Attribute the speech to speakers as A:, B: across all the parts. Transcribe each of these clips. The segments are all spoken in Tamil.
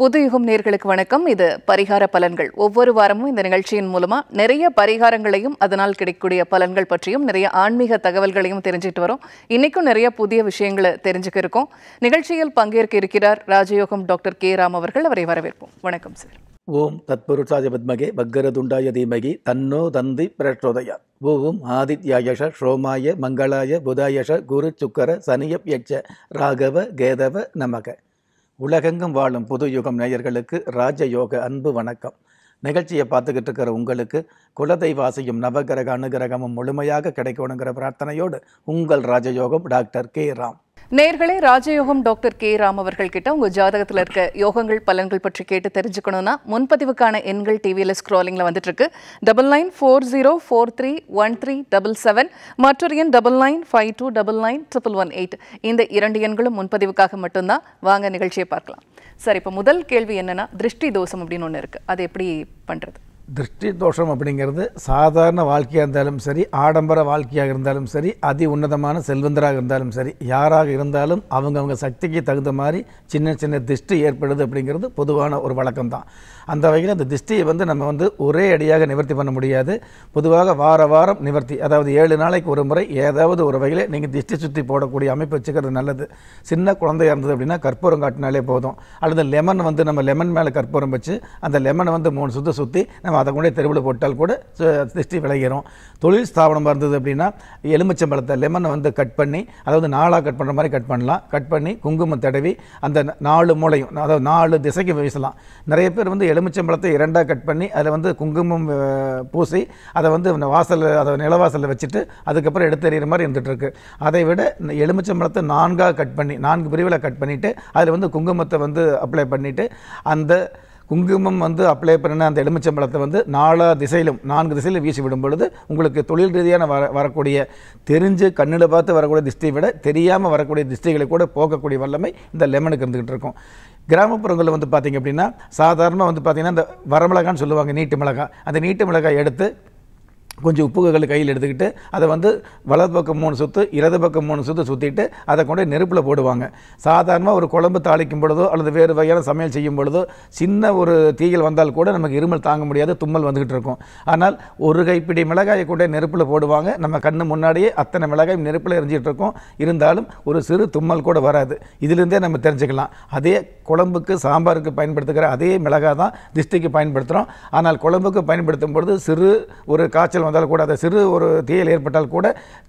A: புது யுகம் நேர்களுக்கு வணக்கம் இது பரிகார பலன்கள் ஒவ்வொரு வாரமும் இந்த நிகழ்ச்சியின் மூலமா நிறைய பரிகாரங்களையும் அதனால் கிடைக்கக்கூடிய பலன்கள் பற்றியும் நிறைய ஆன்மீக தகவல்களையும் தெரிஞ்சுட்டு வரோம் இன்னைக்கும் நிறைய புதிய விஷயங்களை தெரிஞ்சுக்க இருக்கோம் நிகழ்ச்சியில் பங்கேற்க இருக்கிறார் ராஜயோகம் டாக்டர் கே ராம் அவர்கள் அவரை வரவேற்போம் வணக்கம் சார்
B: ஓம் தத்புருஷாய பத்மகே பக்கரதுண்டாய தீமகி தன்னோ தந்தி பிரஷோதயா ஓம் ஆதித்யாயஷ ஷோமாய மங்களாய புதாயஷ குரு சுக்கர சனியப்யட்ச ராகவ கேதவ நமக உலகெங்கும் வாழும் புது யுகம் நேயர்களுக்கு ராஜயோக அன்பு வணக்கம் நிகழ்ச்சியை பார்த்துக்கிட்டு இருக்கிற உங்களுக்கு குலதெய்வாசியும் நவகிரக அனுகிரகமும் முழுமையாக கிடைக்கணுங்கிற பிரார்த்தனையோடு உங்கள் ராஜயோகம் டாக்டர் கே ராம்
A: நேர்களே ராஜயோகம் டாக்டர் கே ராம் அவர்கள் கிட்ட உங்க ஜாதகத்தில் இருக்க யோகங்கள் பலன்கள் பற்றி கேட்டு தெரிஞ்சுக்கணும்னா முன்பதிவுக்கான எண்கள் டிவியில ஸ்க்ரோலிங்ல வந்துட்டு இருக்கு double nine four zero four three one three double seven மற்றொரு எண் double nine five two double nine triple one eight இந்த இரண்டு எண்களும் முன்பதிவுக்காக மட்டும்தான் வாங்க நிகழ்ச்சியை பார்க்கலாம் சார் இப்போ முதல் கேள்வி என்னன்னா திருஷ்டி தோஷம் அப்படின்னு ஒன்று இருக்கு அது எப்படி பண்றது
B: திருஷ்டி தோஷம் அப்படிங்கிறது சாதாரண வாழ்க்கையாக இருந்தாலும் சரி ஆடம்பர வாழ்க்கையாக இருந்தாலும் சரி அதி உன்னதமான செல்வந்தராக இருந்தாலும் சரி யாராக இருந்தாலும் அவங்கவுங்க சக்திக்கு தகுந்த மாதிரி சின்ன சின்ன திருஷ்டி ஏற்படுது அப்படிங்கிறது பொதுவான ஒரு வழக்கம் தான் அந்த வகையில் அந்த திருஷ்டியை வந்து நம்ம வந்து ஒரே அடியாக நிவர்த்தி பண்ண முடியாது பொதுவாக வார வாரம் நிவர்த்தி அதாவது ஏழு நாளைக்கு ஒரு முறை ஏதாவது ஒரு வகையில் நீங்கள் திருஷ்டி சுற்றி போடக்கூடிய அமைப்பு வச்சுக்கிறது நல்லது சின்ன குழந்தையாக இருந்தது அப்படின்னா கற்பூரம் காட்டினாலே போதும் அல்லது லெமன் வந்து நம்ம லெமன் மேலே கற்பூரம் வச்சு அந்த லெமனை வந்து மூணு சுற்றி சுற்றி நம்ம நம்ம அதை கூட தெருவில் போட்டால் கூட திருஷ்டி விளைகிறோம் தொழில் ஸ்தாபனமாக இருந்தது அப்படின்னா எலுமிச்சம்பழத்தை லெமனை வந்து கட் பண்ணி அதை வந்து நாளாக கட் பண்ணுற மாதிரி கட் பண்ணலாம் கட் பண்ணி குங்குமம் தடவி அந்த நாலு மூளையும் அதாவது நாலு திசைக்கு வீசலாம் நிறைய பேர் வந்து எலுமிச்சம்பழத்தை இரண்டாக கட் பண்ணி அதில் வந்து குங்குமம் பூசி அதை வந்து வாசல் அதை நிலவாசலில் வச்சுட்டு அதுக்கப்புறம் எடுத்தறிகிற மாதிரி இருந்துகிட்ருக்கு அதை விட எலுமிச்சம்பழத்தை நான்காக கட் பண்ணி நான்கு பிரிவில் கட் பண்ணிவிட்டு அதில் வந்து குங்குமத்தை வந்து அப்ளை பண்ணிவிட்டு அந்த குங்குமம் வந்து அப்ளை பண்ணின அந்த எலுமிச்சம்பழத்தை வந்து நாலா திசையிலும் நான்கு திசையில் வீசி விடும் பொழுது உங்களுக்கு தொழில் ரீதியான வர வரக்கூடிய தெரிஞ்சு கண்ணில் பார்த்து வரக்கூடிய திஷ்டியை விட தெரியாமல் வரக்கூடிய திஷ்டிகளை கூட போக்கக்கூடிய வல்லமை இந்த லெமனுக்கு இருந்துகிட்டு இருக்கும் கிராமப்புறங்களில் வந்து பார்த்திங்க அப்படின்னா சாதாரணமாக வந்து பார்த்திங்கன்னா இந்த வரமிளகான்னு சொல்லுவாங்க நீட்டு மிளகாய் அந்த நீட்டு மிளகாய் எடுத்து கொஞ்சம் உப்புகளை கையில் எடுத்துக்கிட்டு அதை வந்து வலது பக்கம் மூணு சுற்று இடது பக்கம் மூணு சுற்று சுற்றிட்டு அதை கொண்டு நெருப்பில் போடுவாங்க சாதாரணமாக ஒரு குழம்பு தாளிக்கும் பொழுதோ அல்லது வேறு வகையான சமையல் செய்யும் பொழுதோ சின்ன ஒரு தீயல் வந்தால் கூட நமக்கு இருமல் தாங்க முடியாது தும்மல் வந்துக்கிட்டு இருக்கும் ஆனால் ஒரு கைப்பிடி மிளகாயை கொண்டே நெருப்பில் போடுவாங்க நம்ம கண்ணு முன்னாடியே அத்தனை மிளகாய் நெருப்பில் எரிஞ்சிட்டு இருக்கோம் இருந்தாலும் ஒரு சிறு தும்மல் கூட வராது இதிலிருந்தே நம்ம தெரிஞ்சுக்கலாம் அதே குழம்புக்கு சாம்பாருக்கு பயன்படுத்துகிற அதே மிளகாய் தான் திஷ்டிக்கு பயன்படுத்துகிறோம் ஆனால் குழம்புக்கு பயன்படுத்தும் பொழுது சிறு ஒரு காய்ச்சல் தோஷம் வந்தால் கூட அதை சிறு ஒரு தேயில் ஏற்பட்டால் கூட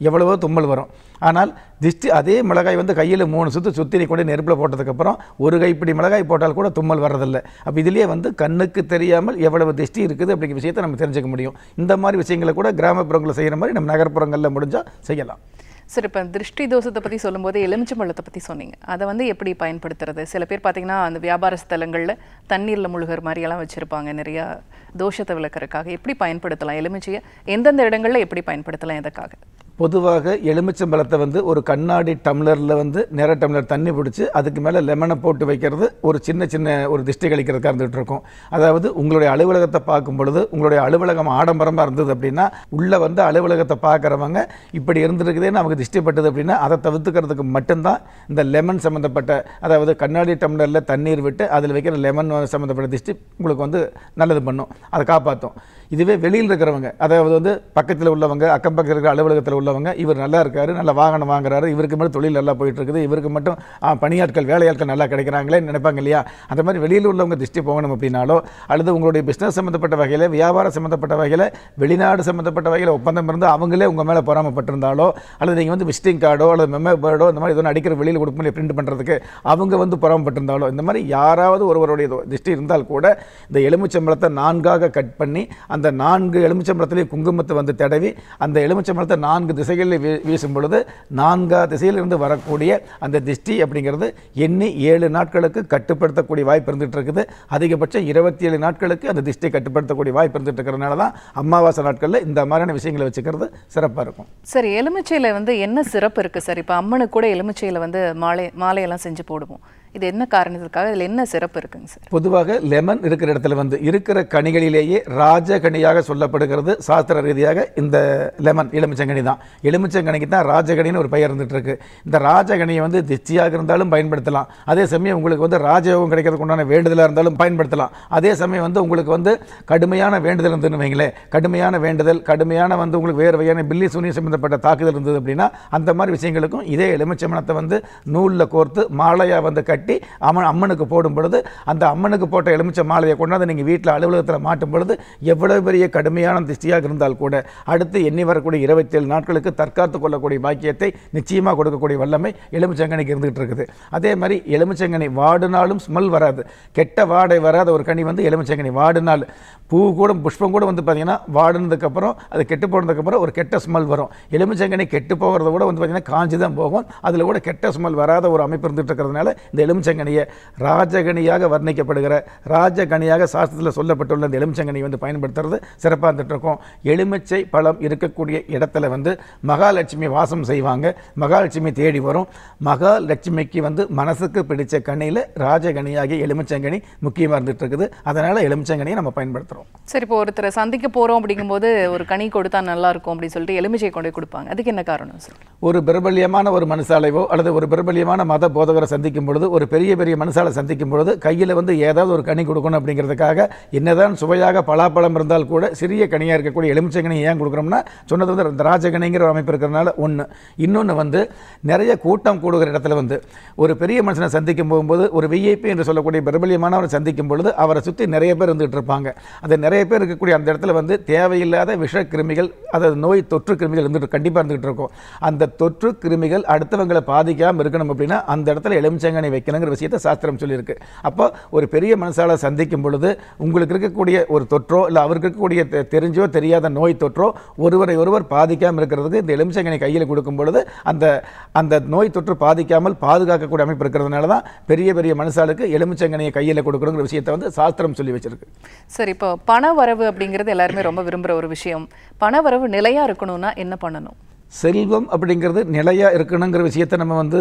B: எவ்வளவோ தும்மல் வரும் ஆனால் திஷ்டி அதே மிளகாய் வந்து கையில் மூணு சுற்று சுத்தினி கொண்டு நெருப்பில் போட்டதுக்கப்புறம் ஒரு கைப்பிடி மிளகாய் போட்டால் கூட தும்மல் வர்றதில்லை அப்போ இதிலேயே வந்து கண்ணுக்கு தெரியாமல் எவ்வளவு திஷ்டி இருக்குது அப்படிங்கிற விஷயத்தை நம்ம தெரிஞ்சுக்க முடியும் இந்த மாதிரி விஷயங்களை கூட கிராமப்புறங்களில் செய்கிற மாதிரி நம்ம நகர்ப்புறங்களில் முடிஞ்சால் செய்யலாம்
A: சார் இப்போ திருஷ்டி தோஷத்தை பற்றி சொல்லும்போது பழத்தை பற்றி சொன்னீங்க அதை வந்து எப்படி பயன்படுத்துறது சில பேர் பார்த்தீங்கன்னா அந்த வியாபார ஸ்தலங்களில் தண்ணீரில் முழுகிற மாதிரியெல்லாம் வச்சுருப்பாங்க நிறையா தோஷத்தை விளக்குறதுக்காக எப்படி பயன்படுத்தலாம் எலுமிச்சையை எந்தெந்த இடங்களில் எப்படி பயன்படுத்தலாம் எதுக்காக
B: பொதுவாக எலுமிச்சம்பழத்தை வந்து ஒரு கண்ணாடி டம்ளரில் வந்து நிற டம்ளர் தண்ணி பிடிச்சி அதுக்கு மேலே லெமனை போட்டு வைக்கிறது ஒரு சின்ன சின்ன ஒரு திஷ்டி கழிக்கிறதுக்காக இருந்துகிட்டு இருக்கும் அதாவது உங்களுடைய அலுவலகத்தை பார்க்கும் பொழுது உங்களுடைய அலுவலகம் ஆடம்பரமாக இருந்தது அப்படின்னா உள்ளே வந்து அலுவலகத்தை பார்க்குறவங்க இப்படி இருந்திருக்குதேன்னு நமக்கு திஷ்டிப்பட்டது அப்படின்னா அதை தவிர்த்துக்கிறதுக்கு மட்டும்தான் இந்த லெமன் சம்மந்தப்பட்ட அதாவது கண்ணாடி டம்ளரில் தண்ணீர் விட்டு அதில் வைக்கிற லெமன் சம்மந்தப்பட்ட திஷ்டி உங்களுக்கு வந்து நல்லது பண்ணும் அதை காப்பாற்றும் இதுவே வெளியில் இருக்கிறவங்க அதாவது வந்து பக்கத்தில் உள்ளவங்க அக்கம் பக்கத்தில் இருக்கிற அலுவலகத்தில் உள்ளவங்க இவர் நல்லா இருக்காரு நல்ல வாகனம் வாங்குறாரு இவருக்கு மட்டும் தொழில் நல்லா போயிட்டு இருக்குது இவருக்கு மட்டும் பணியாட்கள் வேலையாட்கள் நல்லா கிடைக்கிறாங்களே நினைப்பாங்க இல்லையா அந்த மாதிரி வெளியில் உள்ளவங்க திருஷ்டி போகணும் அப்படின்னாலோ அல்லது உங்களுடைய பிஸ்னஸ் சம்மந்தப்பட்ட வகையில் வியாபாரம் சம்மந்தப்பட்ட வகையில் வெளிநாடு சம்மந்தப்பட்ட வகையில் ஒப்பந்தம் இருந்து அவங்களே உங்கள் மேலே பொறாமப்பட்டிருந்தாலோ அல்லது நீங்கள் வந்து விசிட்டிங் கார்டோ அல்லது மெமோ பேர்டோ இந்த மாதிரி எதுவும் அடிக்கிற வெளியில் கொடுக்க பிரிண்ட் பண்ணுறதுக்கு அவங்க வந்து பொறாமப்பட்டிருந்தாலோ இந்த மாதிரி யாராவது ஒருவருடைய திருஷ்டி இருந்தால் கூட இந்த எலுமிச்சம்பளத்தை நான்காக கட் பண்ணி அந்த நான்கு எலுமிச்சம்பழத்திலே குங்குமத்தை வந்து தடவி அந்த எலுமிச்சம்பரத்தை நான்கு திசைகளில் வீ வீசும் பொழுது நான்கா திசையிலிருந்து வரக்கூடிய அந்த திஷ்டி அப்படிங்கிறது எண்ணி ஏழு நாட்களுக்கு கட்டுப்படுத்தக்கூடிய வாய்ப்பு இருந்துகிட்டு இருக்குது அதிகபட்சம் இருபத்தி ஏழு நாட்களுக்கு அந்த திஷ்டி கட்டுப்படுத்தக்கூடிய வாய்ப்பு இருந்துகிட்டு இருக்கிறதுனால தான் அமாவாசை நாட்களில் இந்த மாதிரியான விஷயங்களை வச்சுக்கிறது சிறப்பாக இருக்கும்
A: சரி எலுமிச்சையில் வந்து என்ன சிறப்பு இருக்குது சார் இப்போ அம்மனுக்கு கூட எலுமிச்சையில் வந்து மாலை மாலையெல்லாம் செஞ்சு போடுவோம் இது என்ன காரணத்திற்காக இதில் என்ன சிறப்பு இருக்குங்க சார்
B: பொதுவாக லெமன் இருக்கிற இடத்துல வந்து இருக்கிற கனிகளிலேயே கனியாக சொல்லப்படுகிறது சாஸ்திர ரீதியாக இந்த லெமன் எலுமிச்சங்கனி தான் எலுமிச்சங்கனிக்கு தான் ராஜகனின்னு ஒரு பெயர் இருந்துகிட்டு இருக்கு இந்த ராஜகனியை வந்து திச்சியாக இருந்தாலும் பயன்படுத்தலாம் அதே சமயம் உங்களுக்கு வந்து ராஜயோகம் கிடைக்கிறதுக்கு உண்டான வேண்டுதலாக இருந்தாலும் பயன்படுத்தலாம் அதே சமயம் வந்து உங்களுக்கு வந்து கடுமையான வேண்டுதல் இருந்துன்னு வைங்களேன் கடுமையான வேண்டுதல் கடுமையான வந்து உங்களுக்கு வேறு வகையான பில்லி சூனிய சம்பந்தப்பட்ட தாக்குதல் இருந்தது அப்படின்னா அந்த மாதிரி விஷயங்களுக்கும் இதே எலுமிச்சமனத்தை வந்து நூலில் கோர்த்து மாலையாக வந்து கட்டி அம்மன் அம்மனுக்கு போடும் பொழுது அந்த அம்மனுக்கு போட்ட எலுமிச்ச மாலையை கொண்டாந்து நீங்கள் வீட்டில் அலுவலகத்தில் மாட்டும் பொழுது எவ்வளவு பெரிய கடுமையான திஷ்டியாக இருந்தால் கூட அடுத்து எண்ணி வரக்கூடிய இருபத்தி ஏழு நாட்களுக்கு தற்காத்து கொள்ளக்கூடிய பாக்கியத்தை நிச்சயமாக கொடுக்கக்கூடிய வல்லமை எலுமிச்சங்கனிக்கு இருந்துகிட்டு இருக்குது அதே மாதிரி எலுமிச்சங்கனி வாடுனாலும் ஸ்மெல் வராது கெட்ட வாடை வராத ஒரு கனி வந்து எலுமிச்சங்கனி வாடுனால் பூ கூட புஷ்பம் கூட வந்து பார்த்தீங்கன்னா வாடினதுக்கப்புறம் அது கெட்டு போனதுக்கப்புறம் ஒரு கெட்ட ஸ்மெல் வரும் எலுமிச்சங்கனி கெட்டு போகிறத கூட வந்து பார்த்தீங்கன்னா காஞ்சி தான் போகும் அதில் கூட கெட்ட ஸ்மெல் வராத ஒரு அமைப்பு இருந்துகிட்டு இருக்கிறதுனால இந்த எலுமிச்சங்கனியை ராஜகணியாக வர்ணிக்கப்படுகிற ராஜகனியாக சாஸ்திரத்தில் சொல்லப்பட்டுள்ள அந்த எலுமிச்சங்கனி வந்து பயன்படுத்துறது சிறப்பாக இருந்துகிட்ருக்கோம் எலுமிச்சை பழம் இருக்கக்கூடிய இடத்துல வந்து மகாலட்சுமி வாசம் செய்வாங்க மகாலட்சுமி தேடி வரும் மகாலட்சுமிக்கு வந்து மனசுக்கு பிடித்த கனியில் ராஜகனியாகிய எலுமிச்சங்கனி முக்கியமாக இருந்துகிட்டு அதனால் எலுமிச்சங்கனியை நம்ம பயன்படுத்துகிறோம்
A: சரி இப்போ ஒருத்தரை சந்திக்க போகிறோம் அப்படிங்கும்போது ஒரு கனி கொடுத்தா நல்லா இருக்கும் அப்படின்னு சொல்லிட்டு எலுமிச்சை கொண்டு கொடுப்பாங்க அதுக்கு என்ன காரணம் சார்
B: ஒரு பிரபல்யமான ஒரு மனசாலைவோ அல்லது ஒரு பிரபல்யமான மத போதகரை சந்திக்கும் பொழுது ஒரு பெரிய பெரிய மனசால் சந்திக்கும் பொழுது கையில் வந்து ஏதாவது ஒரு கனி கொடுக்கணும் அப்படிங்கிறதுக்காக என்னதான் சுவையாக பலாப்பழம் இருந்தால் கூட சிறிய கனியாக இருக்கக்கூடிய எலுமிச்சை கனி ஏன் கொடுக்குறோம்னா சொன்னது வந்து இந்த ராஜகனிங்கிற ஒரு அமைப்பு இருக்கிறதுனால ஒன்று இன்னொன்று வந்து நிறைய கூட்டம் கூடுகிற இடத்துல வந்து ஒரு பெரிய மனுஷனை சந்திக்கும் போகும்போது ஒரு விஐபி என்று சொல்லக்கூடிய பிரபலியமானவரை சந்திக்கும் பொழுது அவரை சுற்றி நிறைய பேர் இருந்துகிட்டு இருப்பாங்க அது நிறைய பேர் இருக்கக்கூடிய அந்த இடத்துல வந்து தேவையில்லாத விஷ கிருமிகள் அதாவது நோய் தொற்று கிருமிகள் இருந்துட்டு கண்டிப்பாக இருந்துகிட்டு இருக்கும் அந்த தொற்று கிருமிகள் அடுத்தவங்களை பாதிக்காமல் இருக்கணும் அப்படின்னா அந்த இடத்துல எலுமிச்சங்கனை வைக்க சந்திக்கணுங்கிற விஷயத்தை சாஸ்திரம் சொல்லியிருக்கு அப்போ ஒரு பெரிய மனசால சந்திக்கும் பொழுது உங்களுக்கு இருக்கக்கூடிய ஒரு தொற்றோ இல்லை அவருக்கு இருக்கக்கூடிய தெரிஞ்சோ தெரியாத நோய் தொற்றோ ஒருவரை ஒருவர் பாதிக்காமல் இருக்கிறதுக்கு இந்த எலுமிச்சங்கனை கையில் கொடுக்கும் பொழுது அந்த அந்த நோய் தொற்று பாதிக்காமல் பாதுகாக்கக்கூடிய அமைப்பு இருக்கிறதுனால தான் பெரிய பெரிய மனசாளுக்கு எலுமிச்சங்கனையை கையில் கொடுக்கணுங்கிற விஷயத்தை வந்து சாஸ்திரம் சொல்லி வச்சிருக்கு
A: சரி இப்போ பண வரவு அப்படிங்கிறது எல்லாருமே ரொம்ப விரும்புகிற ஒரு விஷயம் பண வரவு நிலையாக இருக்கணும்னா என்ன பண்ணணும்
B: செல்வம் அப்படிங்கிறது நிலையாக இருக்கணுங்கிற விஷயத்தை நம்ம வந்து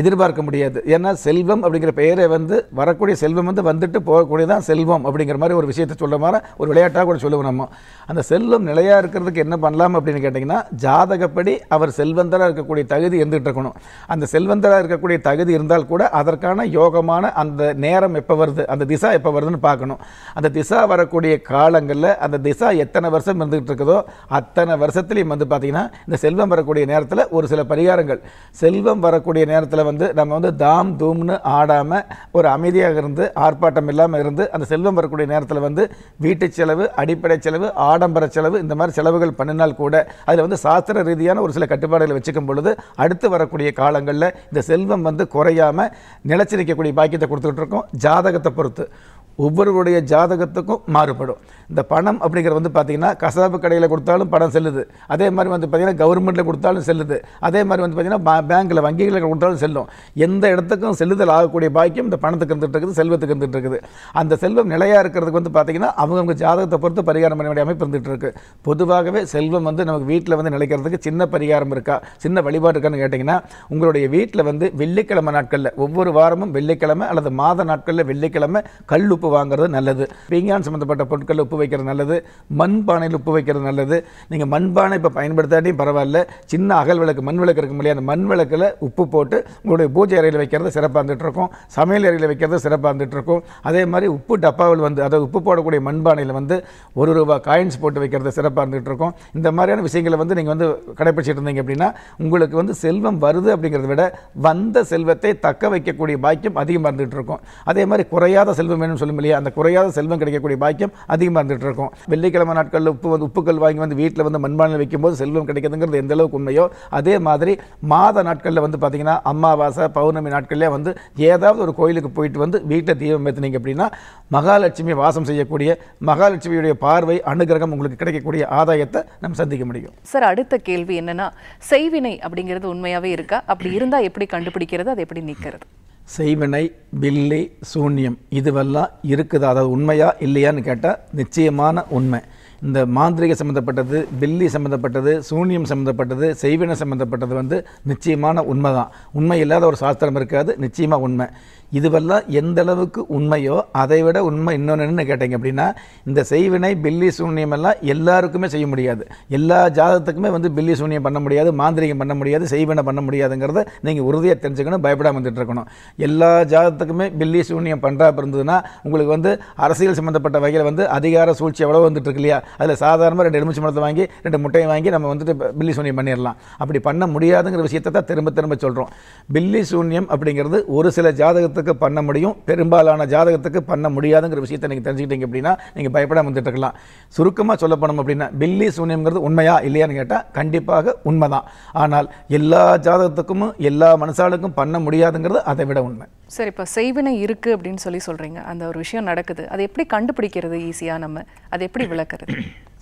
B: எதிர்பார்க்க முடியாது ஏன்னா செல்வம் அப்படிங்கிற பெயரை வந்து வரக்கூடிய செல்வம் வந்து வந்துட்டு போகக்கூடியதான் செல்வம் அப்படிங்கிற மாதிரி ஒரு விஷயத்த சொல்ல மாதிரி ஒரு விளையாட்டாக கூட சொல்லுவோம் நம்ம அந்த செல்வம் நிலையாக இருக்கிறதுக்கு என்ன பண்ணலாம் அப்படின்னு கேட்டிங்கன்னா ஜாதகப்படி அவர் செல்வந்தராக இருக்கக்கூடிய தகுதி இருந்துகிட்டு இருக்கணும் அந்த செல்வந்தராக இருக்கக்கூடிய தகுதி இருந்தால் கூட அதற்கான யோகமான அந்த நேரம் எப்போ வருது அந்த திசா எப்போ வருதுன்னு பார்க்கணும் அந்த திசா வரக்கூடிய காலங்களில் அந்த திசா எத்தனை வருஷம் இருந்துகிட்டு இருக்குதோ அத்தனை வருஷத்துலேயும் வந்து பார்த்திங்கன்னா இந்த செல்வம் வரக்கூடிய நேரத்தில் ஒரு சில பரிகாரங்கள் செல்வம் வரக்கூடிய நேரத்தில் வந்து நம்ம வந்து தாம் தூம்னு ஆடாமல் ஒரு அமைதியாக இருந்து ஆர்ப்பாட்டம் இல்லாமல் இருந்து அந்த செல்வம் வரக்கூடிய நேரத்தில் வந்து வீட்டு செலவு அடிப்படை செலவு ஆடம்பர செலவு இந்த மாதிரி செலவுகள் பண்ணினால் கூட அதில் வந்து சாஸ்திர ரீதியான ஒரு சில கட்டுப்பாடுகளை வச்சுக்கும் பொழுது அடுத்து வரக்கூடிய காலங்களில் இந்த செல்வம் வந்து குறையாமல் நிலச்சி பாக்கியத்தை கொடுத்துக்கிட்டு இருக்கோம் ஜாதகத்தை பொறுத்து ஒவ்வொருவருடைய ஜாதகத்துக்கும் மாறுபடும் இந்த பணம் அப்படிங்கிறது வந்து பார்த்திங்கன்னா கசாப்பு கடையில் கொடுத்தாலும் பணம் செல்லுது அதே மாதிரி வந்து பார்த்திங்கன்னா கவர்மெண்ட்டில் கொடுத்தாலும் செல்லுது அதே மாதிரி வந்து பார்த்திங்கன்னா பேங்க்கில் வங்கிகளில் கொடுத்தாலும் செல்லும் எந்த இடத்துக்கும் செல்லுதல் ஆகக்கூடிய பாக்கியம் இந்த பணத்துக்கு இருந்துகிட்டு இருக்குது செல்வத்துக்கு இருந்துகிட்டு இருக்குது அந்த செல்வம் நிலையாக இருக்கிறதுக்கு வந்து பார்த்திங்கன்னா அவங்கவுங்க ஜாதகத்தை பொறுத்து பரிகாரம் பண்ண வேண்டிய அமைப்பு இருந்துகிட்டு இருக்குது பொதுவாகவே செல்வம் வந்து நமக்கு வீட்டில் வந்து நிலைக்கிறதுக்கு சின்ன பரிகாரம் இருக்கா சின்ன வழிபாடு இருக்கான்னு கேட்டிங்கன்னா உங்களுடைய வீட்டில் வந்து வெள்ளிக்கிழமை நாட்களில் ஒவ்வொரு வாரமும் வெள்ளிக்கிழமை அல்லது மாத நாட்களில் வெள்ளிக்கிழமை கல் உப்பு உப்பு வாங்குறது நல்லது பீங்கான் சம்மந்தப்பட்ட பொருட்களில் உப்பு வைக்கிறது நல்லது மண் பானையில் உப்பு வைக்கிறது நல்லது நீங்கள் மண்பானை இப்போ பயன்படுத்தாட்டியும் பரவாயில்ல சின்ன அகல் விளக்கு மண் விளக்கு இருக்க முடியாது அந்த மண் விளக்கில் உப்பு போட்டு உங்களுடைய பூஜை அறையில் வைக்கிறது சிறப்பாக இருந்துகிட்ருக்கும் சமையல் அறையில் வைக்கிறது சிறப்பாக இருந்துகிட்ருக்கும் அதே மாதிரி உப்பு டப்பாவில் வந்து அதாவது உப்பு போடக்கூடிய மண்பானையில் வந்து ஒரு ரூபா காயின்ஸ் போட்டு வைக்கிறது சிறப்பாக இருந்துகிட்டு இருக்கும் இந்த மாதிரியான விஷயங்களை வந்து நீங்கள் வந்து கடைப்பிடிச்சிட்டு இருந்தீங்க அப்படின்னா உங்களுக்கு வந்து செல்வம் வருது அப்படிங்கிறத விட வந்த செல்வத்தை தக்க வைக்கக்கூடிய பாக்கியம் அதிகமாக இருந்துகிட்டு இருக்கும் அதே மாதிரி குறையாத செல்வம் வேணும்னு சொல்லும் இல்லையா அந்த குறையாத செல்வம் கிடைக்கக்கூடிய பாக்கியம் அதிகமாக இருந்துகிட்டு இருக்கும் வெள்ளிக்கிழமை நாட்களில் உப்பு வந்து உப்புக்கள் வாங்கி வந்து வீட்டில் வந்து மண்பானில் வைக்கும்போது செல்வம் கிடைக்கிறதுங்கிறது எந்த அளவுக்கு உண்மையோ அதே மாதிரி மாத நாட்களில் வந்து பார்த்திங்கன்னா அம்மாவாசை பௌர்ணமி நாட்கள்லேயே வந்து ஏதாவது ஒரு கோயிலுக்கு போயிட்டு வந்து வீட்டில் தீபம் ஏற்றுனீங்க அப்படின்னா மகாலட்சுமி வாசம் செய்யக்கூடிய மகாலட்சுமியுடைய பார்வை அனுகிரகம் உங்களுக்கு கிடைக்கக்கூடிய ஆதாயத்தை நம்ம சந்திக்க முடியும்
A: சார் அடுத்த கேள்வி என்னென்னா செய்வினை அப்படிங்கிறது உண்மையாகவே இருக்கா அப்படி இருந்தால் எப்படி கண்டுபிடிக்கிறது அதை எப்படி நீக்கிறது
B: செய்வினை வில்லி சூன்யம் இதுவெல்லாம் இருக்குதா அதாவது உண்மையா இல்லையான்னு கேட்டால் நிச்சயமான உண்மை இந்த மாந்திரிக சம்மந்தப்பட்டது பில்லி சம்மந்தப்பட்டது சூன்யம் சம்மந்தப்பட்டது செய்வினை சம்மந்தப்பட்டது வந்து நிச்சயமான உண்மை தான் உண்மை இல்லாத ஒரு சாஸ்திரம் இருக்காது நிச்சயமாக உண்மை இதுவெல்லாம் எந்த அளவுக்கு உண்மையோ அதை விட உண்மை இன்னொன்று கேட்டீங்க அப்படின்னா இந்த செய்வினை பில்லி சூன்யம் எல்லாம் எல்லாருக்குமே செய்ய முடியாது எல்லா ஜாதகத்துக்குமே வந்து பில்லி சூன்யம் பண்ண முடியாது மாந்திரிகம் பண்ண முடியாது செய்வினை பண்ண முடியாதுங்கிறத நீங்கள் உறுதியாக தெரிஞ்சுக்கணும் பயப்படாமல் வந்துட்டு இருக்கணும் எல்லா ஜாதகத்துக்குமே பில்லி சூன்யம் பண்ணுறா இருந்ததுன்னா உங்களுக்கு வந்து அரசியல் சம்மந்தப்பட்ட வகையில் வந்து அதிகார சூழ்ச்சி எவ்வளோ வந்துட்டு இருக்கு இல்லையா அதில் சாதாரணமாக ரெண்டு எலுமிச்சு மரத்தை வாங்கி ரெண்டு முட்டையை வாங்கி நம்ம வந்துட்டு பில்லி சூன்யம் பண்ணிடலாம் அப்படி பண்ண முடியாதுங்கிற விஷயத்தை தான் திரும்ப திரும்ப சொல்கிறோம் பில்லி சூன்யம் அப்படிங்கிறது ஒரு சில ஜாதகத்தை ஜாதகத்துக்கு பண்ண முடியும் பெரும்பாலான ஜாதகத்துக்கு பண்ண முடியாதுங்கிற விஷயத்தை நீங்கள் தெரிஞ்சுக்கிட்டீங்க அப்படின்னா நீங்கள் பயப்படாமல் வந்துட்டுருக்கலாம் சுருக்கமாக சொல்லப்படணும் அப்படின்னா பில்லி சூன்யம்ங்கிறது உண்மையா இல்லையான்னு கேட்டால் கண்டிப்பாக உண்மை தான் ஆனால் எல்லா ஜாதகத்துக்கும் எல்லா மனசாளுக்கும் பண்ண முடியாதுங்கிறது அதை விட உண்மை
A: சரி இப்போ செய்வினை இருக்குது அப்படின்னு சொல்லி சொல்கிறீங்க அந்த ஒரு விஷயம் நடக்குது அதை எப்படி கண்டுபிடிக்கிறது ஈஸியாக நம்ம அதை எப்படி விளக்குறது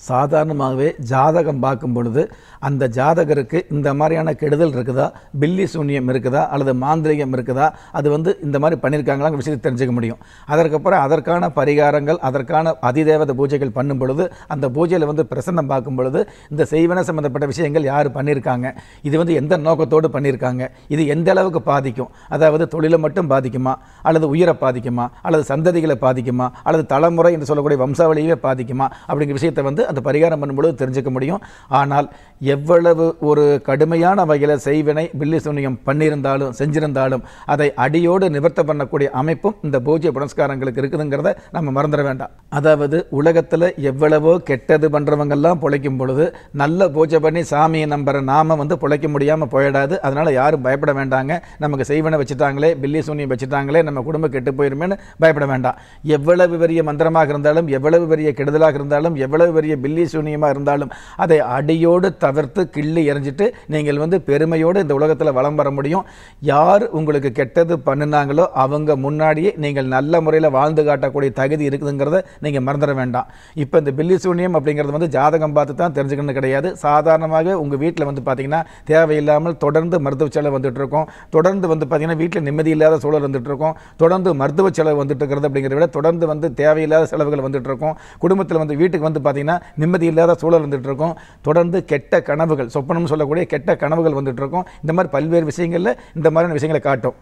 B: சாதாரணமாகவே ஜாதகம் பார்க்கும் பொழுது அந்த ஜாதகருக்கு இந்த மாதிரியான கெடுதல் இருக்குதா பில்லி சூன்யம் இருக்குதா அல்லது மாந்திரிகம் இருக்குதா அது வந்து இந்த மாதிரி பண்ணியிருக்காங்களாங்க விஷயத்தை தெரிஞ்சுக்க முடியும் அதற்கப்புறம் அதற்கான பரிகாரங்கள் அதற்கான அதிதேவத பூஜைகள் பண்ணும் பொழுது அந்த பூஜையில் வந்து பிரசன்னம் பார்க்கும் பொழுது இந்த செய்வன சம்மந்தப்பட்ட விஷயங்கள் யார் பண்ணியிருக்காங்க இது வந்து எந்த நோக்கத்தோடு பண்ணியிருக்காங்க இது எந்த அளவுக்கு பாதிக்கும் அதாவது தொழிலை மட்டும் பாதிக்குமா அல்லது உயிரை பாதிக்குமா அல்லது சந்ததிகளை பாதிக்குமா அல்லது தலைமுறை என்று சொல்லக்கூடிய வம்சாவளியவே பாதிக்குமா அப்படிங்கிற விஷயத்தை வந்து அந்த பரிகாரம் பண்ணும்பொழுது தெரிஞ்சுக்க முடியும் ஆனால் எவ்வளவு ஒரு கடுமையான வகையில் செய்வினை பில்லி சூனியம் பண்ணியிருந்தாலும் செஞ்சிருந்தாலும் அதை அடியோடு நிவர்த்த பண்ணக்கூடிய அமைப்பும் இந்த பூஜ்ய புனஸ்காரங்களுக்கு இருக்குதுங்கிறத நம்ம மறந்துட வேண்டாம் அதாவது உலகத்தில் எவ்வளவோ கெட்டது பண்ணுறவங்கள்லாம் பிழைக்கும் பொழுது நல்ல பூஜை பண்ணி சாமியை நம்புற நாம வந்து பிழைக்க முடியாமல் போயிடாது அதனால் யாரும் பயப்பட வேண்டாங்க நமக்கு செய்வனை வச்சுட்டாங்களே பில்லி சூனியம் வச்சுட்டாங்களே நம்ம குடும்பம் கெட்டு போயிருமேன்னு பயப்பட வேண்டாம் எவ்வளவு பெரிய மந்திரமாக இருந்தாலும் எவ்வளவு பெரிய கெடுதலாக இருந்தாலும் எவ்வளவு பெரிய பில்லி சூனியமாக இருந்தாலும் அதை அடியோடு தவிர்த்து கிள்ளி எரிஞ்சிட்டு நீங்கள் வந்து பெருமையோடு இந்த உலகத்தில் வளம் வர முடியும் யார் உங்களுக்கு கெட்டது பண்ணினாங்களோ அவங்க முன்னாடியே நீங்கள் நல்ல முறையில் வாழ்ந்து காட்டக்கூடிய தகுதி இருக்குதுங்கிறத நீங்கள் மறந்துட வேண்டாம் இப்போ இந்த பில்லி சூன்யம் அப்படிங்கிறது வந்து ஜாதகம் பார்த்து தான் தெரிஞ்சுக்கணும்னு கிடையாது சாதாரணமாக உங்கள் வீட்டில் வந்து பார்த்தீங்கன்னா தேவையில்லாமல் தொடர்ந்து மருத்துவ செலவு இருக்கோம் தொடர்ந்து வந்து பார்த்தீங்கன்னா வீட்டில் நிம்மதி இல்லாத சூழல் இருக்கோம் தொடர்ந்து மருத்துவ செலவு வந்துட்டு இருக்கிறது அப்படிங்கிறத விட தொடர்ந்து வந்து தேவையில்லாத செலவுகள் வந்துட்டு இருக்கும் குடும்பத்தில் வந்து வீட்டுக்கு வந்து பார்த்தீங்கன்னா நிம்மதி இல்லாத சூழல் வந்துட்டு இருக்கும் தொடர்ந்து கெட்ட கெட்ட கனவுகள் சொப்பனம் சொல்லக்கூடிய கெட்ட கனவுகள் வந்துட்டு இருக்கும் இந்த மாதிரி பல்வேறு விஷயங்களில் இந்த மாதிரியான விஷயங்களை காட்டும்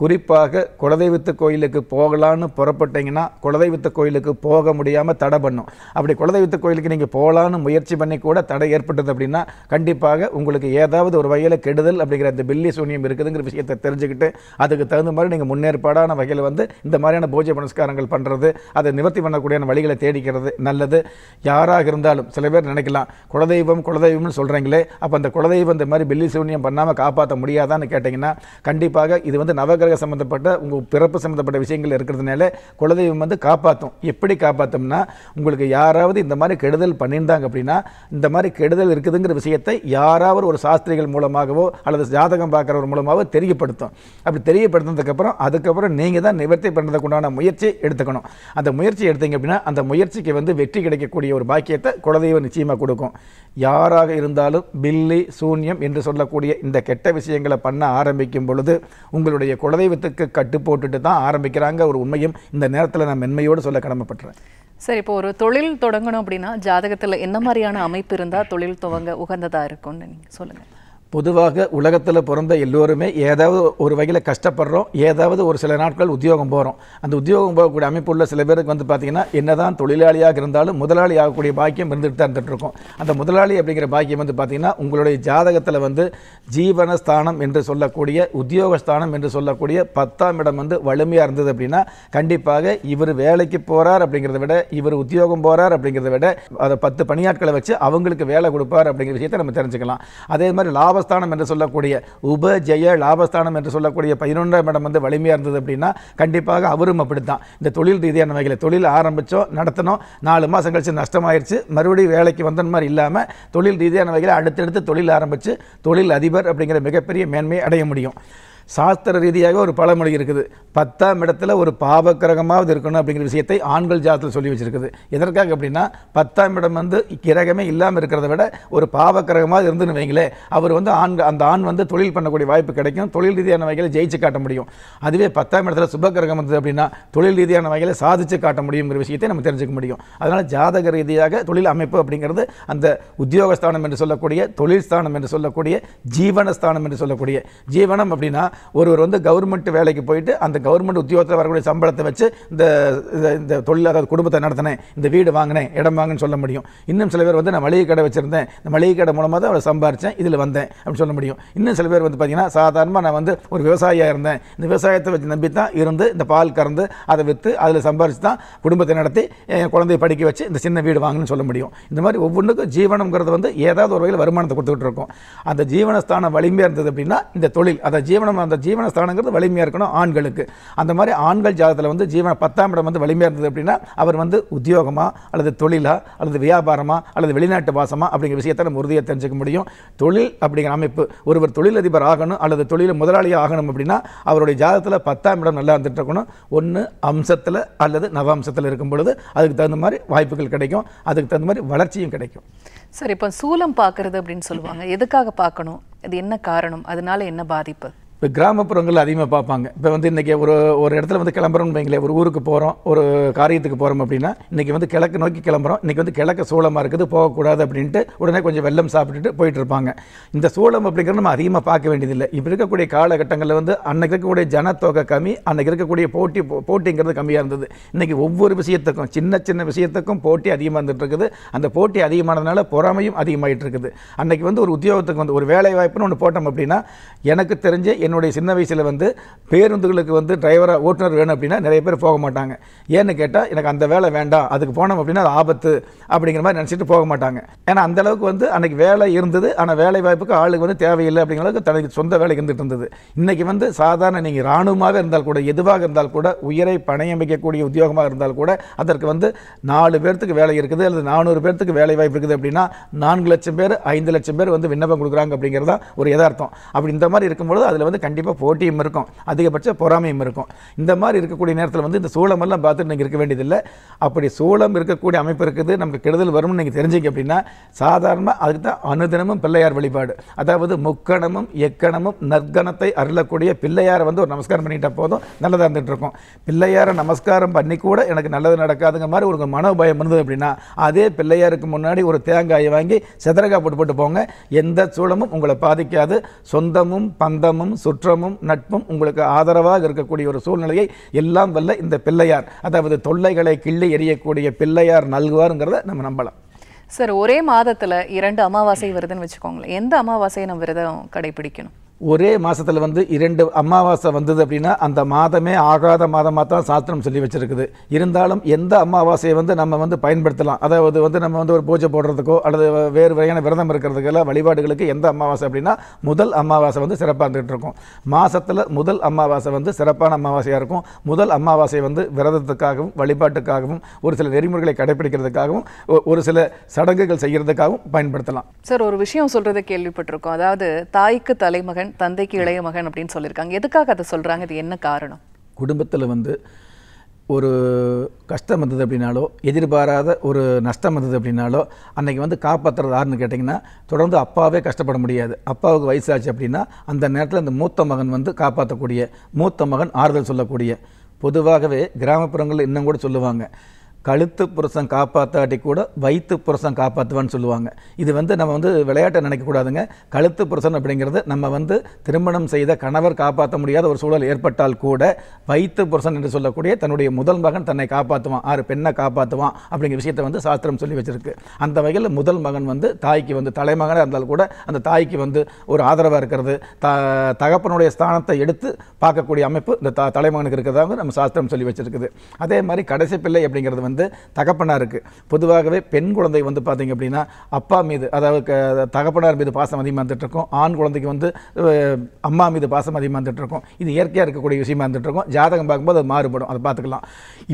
B: குறிப்பாக குலதெய்வத்து கோயிலுக்கு போகலான்னு புறப்பட்டீங்கன்னா குலதெய்வத்து கோயிலுக்கு போக முடியாமல் தடை பண்ணும் அப்படி குலதெய்வத்து கோயிலுக்கு நீங்கள் போகலான்னு முயற்சி பண்ணி கூட தடை ஏற்பட்டது அப்படின்னா கண்டிப்பாக உங்களுக்கு ஏதாவது ஒரு வகையில் கெடுதல் அப்படிங்கிற அந்த பில்லி சூன்யம் இருக்குதுங்கிற விஷயத்தை தெரிஞ்சுக்கிட்டு அதுக்கு தகுந்த மாதிரி நீங்கள் முன்னேற்பாடான வகையில் வந்து இந்த மாதிரியான பூஜை புனஸ்காரங்கள் பண்ணுறது அதை நிவர்த்தி பண்ணக்கூடிய வழிகளை தேடிக்கிறது நல்லது யாராக இருந்தாலும் சில பேர் நினைக்கலாம் குலதெய்வம் குலதெய்வம்னு சொல்கிறீங்களே அப்போ அந்த குலதெய்வம் இந்த மாதிரி பில்லி சூன்யம் பண்ணாமல் காப்பாற்ற முடியாதான்னு கேட்டிங்கன்னா கண்டிப்பாக இது வந்து நவகிர ஜாதக சம்மந்தப்பட்ட உங்கள் பிறப்பு சம்மந்தப்பட்ட விஷயங்கள் இருக்கிறதுனால குலதெய்வம் வந்து காப்பாற்றும் எப்படி காப்பாற்றோம்னா உங்களுக்கு யாராவது இந்த மாதிரி கெடுதல் பண்ணியிருந்தாங்க அப்படின்னா இந்த மாதிரி கெடுதல் இருக்குதுங்கிற விஷயத்தை யாராவது ஒரு சாஸ்திரிகள் மூலமாகவோ அல்லது ஜாதகம் பார்க்குறவர் மூலமாகவோ தெரியப்படுத்தும் அப்படி தெரியப்படுத்தினதுக்கப்புறம் அதுக்கப்புறம் நீங்கள் தான் நிவர்த்தி உண்டான முயற்சி எடுத்துக்கணும் அந்த முயற்சி எடுத்தீங்க அப்படின்னா அந்த முயற்சிக்கு வந்து வெற்றி கிடைக்கக்கூடிய ஒரு பாக்கியத்தை குலதெய்வம் நிச்சயமாக கொடுக்கும் யாராக இருந்தாலும் பில்லி சூன்யம் என்று சொல்லக்கூடிய இந்த கெட்ட விஷயங்களை பண்ண ஆரம்பிக்கும் பொழுது உங்களுடைய குல குலதெய்வத்துக்கு கட்டு போட்டுட்டு தான் ஆரம்பிக்கிறாங்க ஒரு உண்மையும் இந்த நேரத்தில் நான் மென்மையோடு சொல்ல கடமைப்பட்டுறேன்
A: சரி இப்போ ஒரு தொழில் தொடங்கணும் அப்படின்னா ஜாதகத்தில் என்ன மாதிரியான அமைப்பு இருந்தால் தொழில் துவங்க உகந்ததாக இருக்கும்னு நீங்கள் சொல்லுங்கள்
B: பொதுவாக உலகத்தில் பிறந்த எல்லோருமே ஏதாவது ஒரு வகையில் கஷ்டப்படுறோம் ஏதாவது ஒரு சில நாட்கள் உத்தியோகம் போகிறோம் அந்த உத்தியோகம் போகக்கூடிய அமைப்பு உள்ள சில பேருக்கு வந்து பார்த்திங்கன்னா என்னதான் தொழிலாளியாக இருந்தாலும் முதலாளி ஆகக்கூடிய பாக்கியம் இருந்துகிட்டு தான் இருந்துகிட்ருக்கும் அந்த முதலாளி அப்படிங்கிற பாக்கியம் வந்து பார்த்திங்கன்னா உங்களுடைய ஜாதகத்தில் வந்து ஜீவனஸ்தானம் என்று சொல்லக்கூடிய உத்தியோகஸ்தானம் என்று சொல்லக்கூடிய பத்தாம் இடம் வந்து வலிமையாக இருந்தது அப்படின்னா கண்டிப்பாக இவர் வேலைக்கு போகிறார் அப்படிங்கிறத விட இவர் உத்தியோகம் போகிறார் அப்படிங்கிறத விட அதை பத்து பணியாட்களை வச்சு அவங்களுக்கு வேலை கொடுப்பார் அப்படிங்கிற விஷயத்தை நம்ம தெரிஞ்சுக்கலாம் அதே மாதிரி லாப லாபஸ்தானம் என்று சொல்லக்கூடிய உபஜய லாபஸ்தானம் என்று சொல்லக்கூடிய பதினொன்றாம் இடம் வந்து வலிமையாக இருந்தது அப்படின்னா கண்டிப்பாக அவரும் அப்படித்தான் இந்த தொழில் ரீதியான வகையில் தொழில் ஆரம்பித்தோம் நடத்தினோம் நாலு மாதம் கழிச்சு நஷ்டமாயிருச்சு மறுபடியும் வேலைக்கு வந்த மாதிரி இல்லாமல் தொழில் ரீதியான வகையில் அடுத்தடுத்து தொழில் ஆரம்பித்து தொழில் அதிபர் அப்படிங்கிற மிகப்பெரிய மேன்மையை அடைய முடியும் சாஸ்திர ரீதியாக ஒரு பழமொழி இருக்குது பத்தாம் இடத்துல ஒரு பாவக்கிரகமாவது இருக்கணும் அப்படிங்கிற விஷயத்தை ஆண்கள் ஜாதத்தில் சொல்லி வச்சுருக்குது எதற்காக அப்படின்னா பத்தாம் இடம் வந்து கிரகமே இல்லாமல் இருக்கிறத விட ஒரு பாவக்கிரகமாக இருந்துன்னு வைங்களே அவர் வந்து ஆண் அந்த ஆண் வந்து தொழில் பண்ணக்கூடிய வாய்ப்பு கிடைக்கும் தொழில் ரீதியான வகையில் ஜெயிச்சு காட்ட முடியும் அதுவே பத்தாம் இடத்துல சுபக்கிரகம் இருந்தது அப்படின்னா தொழில் ரீதியான வகையில் சாதிச்சு காட்ட முடியுங்கிற விஷயத்தை நம்ம தெரிஞ்சுக்க முடியும் அதனால் ஜாதக ரீதியாக தொழில் அமைப்பு அப்படிங்கிறது அந்த உத்தியோகஸ்தானம் என்று சொல்லக்கூடிய தொழில் ஸ்தானம் என்று சொல்லக்கூடிய ஜீவனஸ்தானம் என்று சொல்லக்கூடிய ஜீவனம் அப்படின்னா ஒருவர் வந்து கவர்மெண்ட் வேலைக்கு போயிட்டு அந்த கவர்மெண்ட் உத்தியோகத்தில் வரக்கூடிய சம்பளத்தை வச்சு இந்த இந்த தொழில் அதாவது குடும்பத்தை நடத்தினேன் இந்த வீடு வாங்கினேன் இடம் வாங்கினு சொல்ல முடியும் இன்னும் சில பேர் வந்து நான் மளிகை கடை வச்சுருந்தேன் இந்த மளிகை கடை மூலமாக தான் அவரை சம்பாரித்தேன் இதில் வந்தேன் அப்படின்னு சொல்ல முடியும் இன்னும் சில பேர் வந்து பார்த்திங்கன்னா சாதாரணமாக நான் வந்து ஒரு விவசாயியாக இருந்தேன் இந்த விவசாயத்தை வச்சு நம்பி தான் இருந்து இந்த பால் கறந்து அதை விற்று அதில் சம்பாரித்து தான் குடும்பத்தை நடத்தி என் குழந்தைய படிக்க வச்சு இந்த சின்ன வீடு வாங்கணும்னு சொல்ல முடியும் இந்த மாதிரி ஒவ்வொன்றுக்கும் ஜீவனங்கிறது வந்து ஏதாவது ஒரு வகையில் வருமானத்தை கொடுத்துக்கிட்டு இருக்கும் அந்த ஜீவனஸ்தானம் வலிமையாக இருந்தது அப்படின்னா இந்த தொழில் அதை ஜீவனம் அந்த ஜீவனஸ்தானங்கிறது வலிமையாக இருக்கணும் ஆண்களுக்கு அந்த மாதிரி ஆண்கள் ஜாதத்தில் வந்து ஜீவன பத்தாம் இடம் வந்து வலிமையாக இருந்தது அப்படின்னா அவர் வந்து உத்தியோகமாக அல்லது தொழிலாக அல்லது வியாபாரமாக அல்லது வெளிநாட்டு வாசமாக அப்படிங்கிற விஷயத்தை நம்ம உறுதியாக தெரிஞ்சுக்க முடியும் தொழில் அப்படிங்கிற அமைப்பு ஒருவர் தொழிலதிபர் ஆகணும் அல்லது தொழில் முதலாளியாக ஆகணும் அப்படின்னா அவருடைய ஜாதத்தில் பத்தாம் இடம் நல்லா இருந்துட்டு இருக்கணும் ஒன்று அம்சத்தில் அல்லது நவ அம்சத்தில் இருக்கும் பொழுது அதுக்கு தகுந்த மாதிரி வாய்ப்புகள் கிடைக்கும் அதுக்கு தகுந்த மாதிரி வளர்ச்சியும் கிடைக்கும்
A: சார் இப்போ சூலம் பார்க்குறது அப்படின்னு சொல்லுவாங்க எதுக்காக பார்க்கணும் அது என்ன காரணம் அதனால என்ன பாதிப்பு
B: இப்போ கிராமப்புறங்கள் அதிகமாக பார்ப்பாங்க இப்போ வந்து இன்றைக்கி ஒரு ஒரு இடத்துல வந்து கிளம்புறோம்னு வைங்களேன் ஒரு ஊருக்கு போகிறோம் ஒரு காரியத்துக்கு போகிறோம் அப்படின்னா இன்றைக்கி வந்து கிழக்கு நோக்கி கிளம்புறோம் இன்றைக்கி வந்து கிழக்கு சூளமாக இருக்குது போகக்கூடாது அப்படின்ட்டு உடனே கொஞ்சம் வெள்ளம் சாப்பிட்டுட்டு போயிட்டு இருப்பாங்க இந்த சூளம் அப்படிங்கிறது நம்ம அதிகமாக பார்க்க வேண்டியதில்லை இப்போ இருக்கக்கூடிய காலகட்டங்களில் வந்து அன்றைக்கு இருக்கக்கூடிய ஜனத்தொகை கம்மி அன்றைக்கு இருக்கக்கூடிய போட்டி போட்டிங்கிறது கம்மியாக இருந்தது இன்றைக்கி ஒவ்வொரு விஷயத்துக்கும் சின்ன சின்ன விஷயத்துக்கும் போட்டி அதிகமாக இருந்துட்டு இருக்குது அந்த போட்டி அதிகமானதுனால பொறாமையும் அதிகமாகிட்டு இருக்குது அன்றைக்கி வந்து ஒரு உத்தியோகத்துக்கு வந்து ஒரு வேலை வாய்ப்புன்னு ஒன்று போட்டோம் அப்படின்னா எனக்கு தெரிஞ்ச என்னுடைய சின்ன வயசில் வந்து பேருந்துகளுக்கு வந்து டிரைவராக ஓட்டுநர் வேணும் அப்படின்னா நிறைய பேர் போக மாட்டாங்க ஏன்னு கேட்டால் எனக்கு அந்த வேலை வேண்டாம் அதுக்கு போனோம் அப்படின்னா அது ஆபத்து அப்படிங்கிற மாதிரி நினச்சிட்டு போக மாட்டாங்க ஏன்னா அந்தளவுக்கு வந்து அன்றைக்கி வேலை இருந்தது ஆனால் வேலை வாய்ப்புக்கு ஆளுக்கு வந்து தேவையில்லை அப்படிங்கிற அளவுக்கு தனக்கு சொந்த வேலை இருந்துகிட்டு இருந்தது இன்றைக்கி வந்து சாதாரண நீங்கள் இராணுவமாகவே இருந்தால் கூட எதுவாக இருந்தால் கூட உயரை பணையம் வைக்கக்கூடிய உத்தியோகமாக இருந்தால் கூட அதற்கு வந்து நாலு பேர்த்துக்கு வேலை இருக்குது அல்லது நானூறு பேர்த்துக்கு வேலை வாய்ப்பு இருக்குது அப்படின்னா நான்கு லட்சம் பேர் ஐந்து லட்சம் பேர் வந்து விண்ணப்பம் கொடுக்குறாங்க அப்படிங்கிறதா ஒரு எதார்த்தம் அப்படி இந்த மாதிரி இருக்கும்பொழுது அதில் வந்து வந்து கண்டிப்பாக போட்டியும் இருக்கும் அதிகபட்ச பொறாமையும் இருக்கும் இந்த மாதிரி இருக்கக்கூடிய நேரத்தில் வந்து இந்த சூழமெல்லாம் பார்த்துட்டு நீங்கள் இருக்க வேண்டியதில்லை அப்படி சூழம் இருக்கக்கூடிய அமைப்பு இருக்குது நமக்கு கெடுதல் வரும்னு நீங்கள் தெரிஞ்சிங்க அப்படின்னா சாதாரணமாக அதுக்கு தான் அனுதினமும் பிள்ளையார் வழிபாடு அதாவது முக்கணமும் எக்கணமும் நற்கணத்தை அருளக்கூடிய பிள்ளையாரை வந்து ஒரு நமஸ்காரம் பண்ணிட்டால் போதும் நல்லதாக இருந்துகிட்டு இருக்கும் பிள்ளையாரை நமஸ்காரம் பண்ணி கூட எனக்கு நல்லது நடக்காதுங்க மாதிரி ஒரு மனோபயம் இருந்தது அப்படின்னா அதே பிள்ளையாருக்கு முன்னாடி ஒரு தேங்காயை வாங்கி செதரகா போட்டு போட்டு போங்க எந்த சூழமும் உங்களை பாதிக்காது சொந்தமும் பந்தமும் சுற்றமும் நட்பும் உங்களுக்கு ஆதரவாக இருக்கக்கூடிய ஒரு சூழ்நிலையை எல்லாம் வல்ல இந்த பிள்ளையார் அதாவது தொல்லைகளை கிள்ளி எறியக்கூடிய பிள்ளையார் நல்குவாருங்கிறத நம்ம நம்பலாம்
A: சார் ஒரே மாதத்தில் இரண்டு அமாவாசை வருதுன்னு வச்சுக்கோங்களேன் எந்த அமாவாசையை நம்ம விரதம் கடைபிடிக்கணும்
B: ஒரே மாதத்தில் வந்து இரண்டு அமாவாசை வந்தது அப்படின்னா அந்த மாதமே ஆகாத மாதமாக தான் சாஸ்திரம் சொல்லி வச்சுருக்குது இருந்தாலும் எந்த அமாவாசையை வந்து நம்ம வந்து பயன்படுத்தலாம் அதாவது வந்து நம்ம வந்து ஒரு பூஜை போடுறதுக்கோ அல்லது வேறு வகையான விரதம் இருக்கிறதுக்கெல்லாம் வழிபாடுகளுக்கு எந்த அமாவாசை அப்படின்னா முதல் அமாவாசை வந்து சிறப்பாக இருந்துகிட்டு இருக்கும் மாதத்தில் முதல் அமாவாசை வந்து சிறப்பான அமாவாசையாக இருக்கும் முதல் அமாவாசை வந்து விரதத்துக்காகவும் வழிபாட்டுக்காகவும் ஒரு சில நெறிமுறைகளை கடைபிடிக்கிறதுக்காகவும் ஒரு சில சடங்குகள் செய்கிறதுக்காகவும் பயன்படுத்தலாம்
A: சார் ஒரு விஷயம் சொல்கிறத கேள்விப்பட்டிருக்கோம் அதாவது தாய்க்கு தலைமகன் மகன் தந்தைக்கு இளைய மகன் அப்படின்னு சொல்லியிருக்காங்க எதுக்காக அதை சொல்கிறாங்க இது என்ன காரணம்
B: குடும்பத்தில் வந்து ஒரு கஷ்டம் வந்தது அப்படின்னாலோ எதிர்பாராத ஒரு நஷ்டம் வந்தது அப்படின்னாலோ அன்றைக்கி வந்து காப்பாற்றுறது யாருன்னு கேட்டிங்கன்னா தொடர்ந்து அப்பாவே கஷ்டப்பட முடியாது அப்பாவுக்கு வயசாச்சு அப்படின்னா அந்த நேரத்தில் அந்த மூத்த மகன் வந்து காப்பாற்றக்கூடிய மூத்த மகன் ஆறுதல் சொல்லக்கூடிய பொதுவாகவே கிராமப்புறங்களில் இன்னும் கூட சொல்லுவாங்க கழுத்து புருஷன் காப்பாற்றாட்டி கூட வயிற்று புருஷன் காப்பாற்றுவான்னு சொல்லுவாங்க இது வந்து நம்ம வந்து விளையாட்டை நினைக்கக்கூடாதுங்க கழுத்து புருஷன் அப்படிங்கிறது நம்ம வந்து திருமணம் செய்த கணவர் காப்பாற்ற முடியாத ஒரு சூழல் ஏற்பட்டால் கூட வயிற்று புருஷன் என்று சொல்லக்கூடிய தன்னுடைய முதல் மகன் தன்னை காப்பாற்றுவான் ஆறு பெண்ணை காப்பாற்றுவான் அப்படிங்கிற விஷயத்தை வந்து சாஸ்திரம் சொல்லி வச்சிருக்கு அந்த வகையில் முதல் மகன் வந்து தாய்க்கு வந்து தலைமகனாக இருந்தால் கூட அந்த தாய்க்கு வந்து ஒரு ஆதரவாக இருக்கிறது த தகப்பனுடைய ஸ்தானத்தை எடுத்து பார்க்கக்கூடிய அமைப்பு இந்த த தலைமகனுக்கு இருக்கிறதாக நம்ம சாஸ்திரம் சொல்லி வச்சிருக்குது அதே மாதிரி கடைசி பிள்ளை அப்படிங்கிறது வந்து தகப்பனாருக்கு பொதுவாகவே பெண் குழந்தை வந்து பார்த்தீங்க அப்படின்னா அப்பா மீது அதாவது தகப்பனார் மீது பாசம் அதிகமாக இருந்துட்டுருக்கும் ஆண் குழந்தைக்கு வந்து அம்மா மீது பாசம் அதிகமாக இருந்துட்டுருக்கும் இது இயற்கையாக இருக்கக்கூடிய விஷயமா இருந்துட்டுருக்கும் ஜாதகம் பார்க்கும்போது அது மாறுபடும் அதை பார்த்துக்கலாம்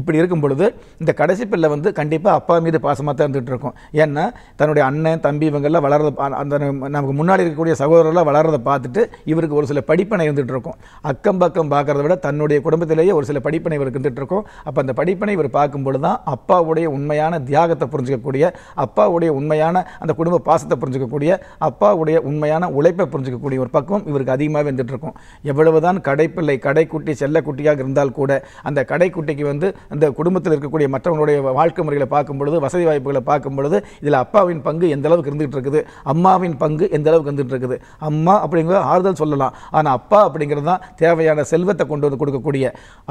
B: இப்படி இருக்கும் பொழுது இந்த கடைசி பிள்ளை வந்து கண்டிப்பாக அப்பா மீது பாசமாக தான் இருக்கும் ஏன்னா தன்னுடைய அண்ணன் தம்பி இவங்கெல்லாம் வளர்றது அந்த நமக்கு முன்னாடி இருக்கக்கூடிய சகோதரர்லாம் வளர்றதை பார்த்துட்டு இவருக்கு ஒரு சில படிப்பனை இருந்துகிட்டு இருக்கும் அக்கம் பக்கம் பார்க்குறத விட தன்னுடைய குடும்பத்திலேயே ஒரு சில படிப்பனை இவருக்கு இருந்துகிட்டு இருக்கும் அப்போ அந்த படிப்பனை இவர் பார்க்கும்பொழுது தான் அப்பாவுடைய உண்மையான தியாகத்தை புரிஞ்சிக்கக்கூடிய அப்பாவுடைய உண்மையான அந்த குடும்ப பாசத்தை புரிஞ்சிக்கக்கூடிய அப்பாவுடைய உண்மையான உழைப்பை புரிஞ்சிக்கக்கூடிய ஒரு பக்கம் இவருக்கு அதிகமாக வந்துட்டு இருக்கும் எவ்வளவுதான் கடைப்பிள்ளை கடைக்குட்டி செல்லக்குட்டியாக இருந்தால் கூட அந்த கடைக்குட்டிக்கு வந்து அந்த குடும்பத்தில் இருக்கக்கூடிய மற்றவங்களுடைய வாழ்க்கை முறைகளை பார்க்கும் பொழுது வசதி வாய்ப்புகளை பார்க்கும் பொழுது இதில் அப்பாவின் பங்கு எந்த அளவுக்கு இருந்துகிட்டு இருக்குது அம்மாவின் பங்கு எந்த அளவுக்கு இருந்துகிட்டு இருக்குது அம்மா அப்படிங்கிற ஆறுதல் சொல்லலாம் ஆனால் அப்பா அப்படிங்கிறது தான் தேவையான செல்வத்தை கொண்டு வந்து கொடுக்கக்கூடிய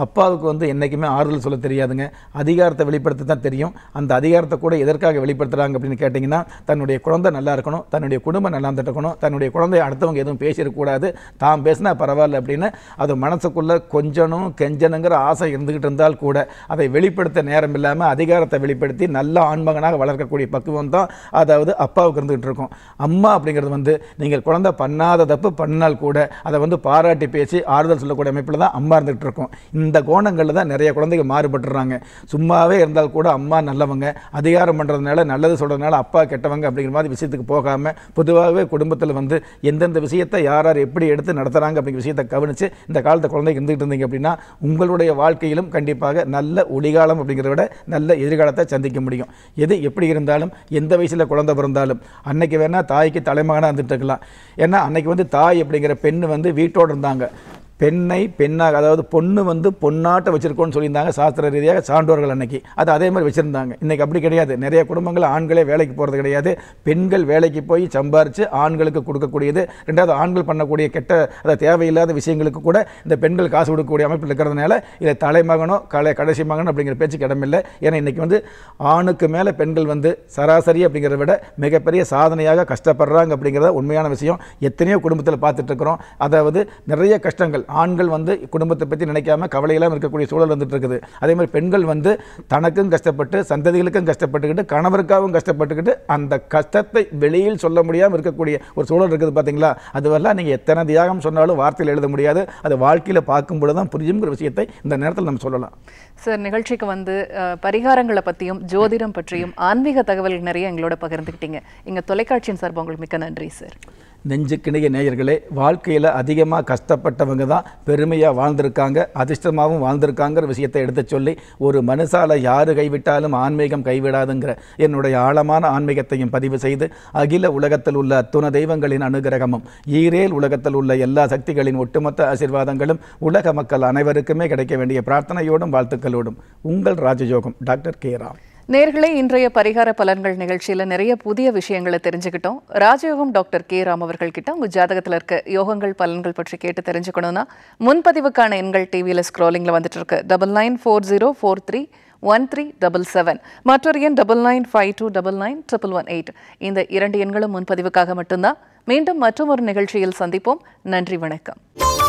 B: அப்பாவுக்கு வந்து என்றைக்குமே ஆறுதல் சொல்ல தெரியாதுங்க அதிகாரத்தை வெளி வெளிப்படுத்த தான் தெரியும் அந்த அதிகாரத்தை கூட எதற்காக வெளிப்படுத்துகிறாங்க அப்படின்னு கேட்டிங்கன்னா தன்னுடைய குழந்தை நல்லா இருக்கணும் தன்னுடைய குடும்பம் நல்லா இருக்கணும் தன்னுடைய குழந்தை அடுத்தவங்க எதுவும் பேசிடக்கூடாது தாம் பேசினா பரவாயில்ல அப்படின்னு அது மனசுக்குள்ளே கொஞ்சனும் கெஞ்சனுங்கிற ஆசை இருந்துக்கிட்டு இருந்தால் கூட அதை வெளிப்படுத்த நேரம் இல்லாமல் அதிகாரத்தை வெளிப்படுத்தி நல்ல ஆண்மகனாக வளர்க்கக்கூடிய பக்குவம் தான் அதாவது அப்பாவுக்கு இருந்துகிட்டு இருக்கும் அம்மா அப்படிங்கிறது வந்து நீங்கள் குழந்தை பண்ணாத தப்பு பண்ணால் கூட அதை வந்து பாராட்டி பேசி ஆறுதல் சொல்லக்கூடிய அமைப்பில் தான் அம்மா இருந்துகிட்டு இருக்கும் இந்த கோணங்களில் தான் நிறைய குழந்தைங்க மாறுபட்டுறாங்க சும்மாவே இருந்து இருந்தால் கூட அம்மா நல்லவங்க அதிகாரம் பண்ணுறதுனால நல்லது சொல்கிறதுனால அப்பா கெட்டவங்க அப்படிங்கிற மாதிரி விஷயத்துக்கு போகாமல் பொதுவாகவே குடும்பத்தில் வந்து எந்தெந்த விஷயத்தை யார் யார் எப்படி எடுத்து நடத்துகிறாங்க அப்படிங்கிற விஷயத்தை கவனித்து இந்த காலத்தை குழந்தைக்கு இருந்துகிட்டு இருந்தீங்க அப்படின்னா உங்களுடைய வாழ்க்கையிலும் கண்டிப்பாக நல்ல ஒளிகாலம் அப்படிங்கிறத விட நல்ல எதிர்காலத்தை சந்திக்க முடியும் எது எப்படி இருந்தாலும் எந்த வயசில் குழந்தை பிறந்தாலும் அன்னைக்கு வேணால் தாய்க்கு தலைமகனாக இருந்துட்டு இருக்கலாம் ஏன்னா அன்னைக்கு வந்து தாய் அப்படிங்கிற பெண் வந்து வீட்டோடு இருந்தாங்க பெண்ணை பெண்ணாக அதாவது பொண்ணு வந்து பொண்ணாட்ட வச்சுருக்கோன்னு சொல்லியிருந்தாங்க சாஸ்திர ரீதியாக சான்றோர்கள் அன்னைக்கு அது அதே மாதிரி வச்சுருந்தாங்க இன்றைக்கி அப்படி கிடையாது நிறைய குடும்பங்கள் ஆண்களே வேலைக்கு போகிறது கிடையாது பெண்கள் வேலைக்கு போய் சம்பாரித்து ஆண்களுக்கு கொடுக்கக்கூடியது ரெண்டாவது ஆண்கள் பண்ணக்கூடிய கெட்ட அதை தேவையில்லாத விஷயங்களுக்கு கூட இந்த பெண்கள் காசு கொடுக்கக்கூடிய அமைப்பில் இருக்கிறதுனால இதை தலைமகனோ கலை கடைசி மகனோ அப்படிங்கிற பேச்சுக்கு இடமில்லை ஏன்னா இன்றைக்கி வந்து ஆணுக்கு மேலே பெண்கள் வந்து சராசரி அப்படிங்கிறத விட மிகப்பெரிய சாதனையாக கஷ்டப்படுறாங்க அப்படிங்கிறத உண்மையான விஷயம் எத்தனையோ குடும்பத்தில் பார்த்துட்ருக்குறோம் அதாவது நிறைய கஷ்டங்கள் ஆண்கள் வந்து குடும்பத்தை பற்றி நினைக்காம கவலையெல்லாம் இருக்கக்கூடிய சூழல் வந்துட்டு இருக்குது அதே மாதிரி பெண்கள் வந்து தனக்கும் கஷ்டப்பட்டு சந்ததிகளுக்கும் கஷ்டப்பட்டுக்கிட்டு கணவருக்காகவும் கஷ்டப்பட்டுக்கிட்டு அந்த கஷ்டத்தை வெளியில் சொல்ல முடியாமல் இருக்கக்கூடிய ஒரு சூழல் இருக்குது பார்த்தீங்களா அதுவெல்லாம் நீங்கள் எத்தனை தியாகம் சொன்னாலும் வார்த்தையில் எழுத முடியாது அது வாழ்க்கையில் பார்க்கும் பொழுது தான் புரியுங்கிற விஷயத்தை இந்த நேரத்தில் நம்ம சொல்லலாம்
A: சார் நிகழ்ச்சிக்கு வந்து பரிகாரங்களை பற்றியும் ஜோதிடம் பற்றியும் ஆன்மீக தகவல்கள் நிறைய எங்களோட பகிர்ந்துக்கிட்டீங்க இங்கே தொலைக்காட்சியின் சார்பாக உங்களுக்கு மிக்க நன்றி சார்
B: நெஞ்சுக்கிணைய நேயர்களே வாழ்க்கையில் அதிகமாக கஷ்டப்பட்டவங்க தான் தான் பெருமையாக வாழ்ந்திருக்காங்க அதிர்ஷ்டமாகவும் வாழ்ந்திருக்காங்கிற விஷயத்தை எடுத்து சொல்லி ஒரு மனுஷால் யார் கைவிட்டாலும் ஆன்மீகம் கைவிடாதுங்கிற என்னுடைய ஆழமான ஆன்மீகத்தையும் பதிவு செய்து அகில உலகத்தில் உள்ள அத்துண தெய்வங்களின் அனுகிரகமும் ஈரேல் உலகத்தில் உள்ள எல்லா சக்திகளின் ஒட்டுமொத்த ஆசீர்வாதங்களும் உலக மக்கள் அனைவருக்குமே கிடைக்க வேண்டிய பிரார்த்தனையோடும் வாழ்த்துக்களோடும் உங்கள் ராஜயோகம் டாக்டர் கே ராம்
A: நேர்களே இன்றைய பரிகார பலன்கள் நிகழ்ச்சியில் நிறைய புதிய விஷயங்களை தெரிஞ்சுக்கிட்டோம் ராஜயோகம் டாக்டர் கே ராம் கிட்ட உங்க ஜாதகத்தில் இருக்க யோகங்கள் பலன்கள் பற்றி கேட்டு தெரிஞ்சுக்கணும்னா முன்பதிவுக்கான எண்கள் டிவியில் ஸ்க்ரோலிங்கில் வந்துட்டு இருக்கு double nine four zero four three one three double seven மற்றொரு எண் double nine five two double nine triple one eight இந்த இரண்டு எண்களும் முன்பதிவுக்காக மட்டும்தான் மீண்டும் மற்றும் ஒரு நிகழ்ச்சியில் சந்திப்போம் நன்றி வணக்கம்